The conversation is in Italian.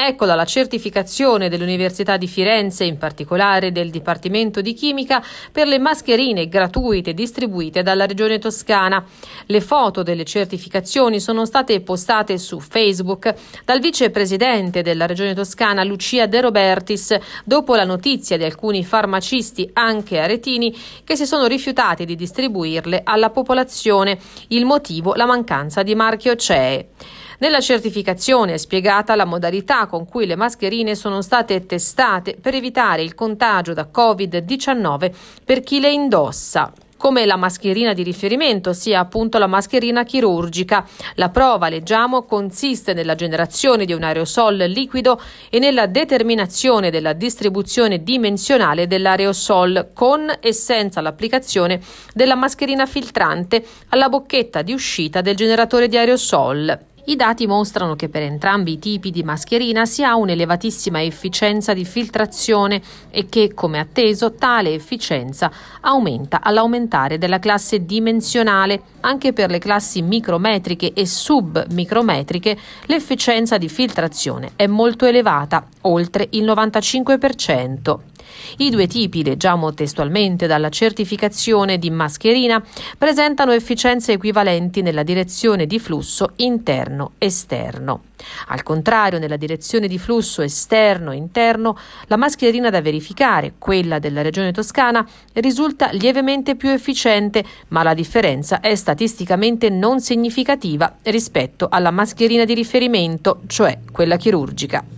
Eccola la certificazione dell'Università di Firenze, in particolare del Dipartimento di Chimica, per le mascherine gratuite distribuite dalla Regione Toscana. Le foto delle certificazioni sono state postate su Facebook dal vicepresidente della Regione Toscana Lucia De Robertis dopo la notizia di alcuni farmacisti, anche aretini, che si sono rifiutati di distribuirle alla popolazione. Il motivo la mancanza di marchio CE. Nella certificazione è spiegata la modalità con cui le mascherine sono state testate per evitare il contagio da Covid-19 per chi le indossa come la mascherina di riferimento, sia appunto la mascherina chirurgica. La prova, leggiamo, consiste nella generazione di un aerosol liquido e nella determinazione della distribuzione dimensionale dell'aerosol con e senza l'applicazione della mascherina filtrante alla bocchetta di uscita del generatore di aerosol. I dati mostrano che per entrambi i tipi di mascherina si ha un'elevatissima efficienza di filtrazione e che, come atteso, tale efficienza aumenta all'aumentare della classe dimensionale. Anche per le classi micrometriche e submicrometriche l'efficienza di filtrazione è molto elevata, oltre il 95%. I due tipi, leggiamo testualmente dalla certificazione di mascherina, presentano efficienze equivalenti nella direzione di flusso interna interno-esterno. Al contrario, nella direzione di flusso esterno-interno, la mascherina da verificare, quella della regione toscana, risulta lievemente più efficiente, ma la differenza è statisticamente non significativa rispetto alla mascherina di riferimento, cioè quella chirurgica.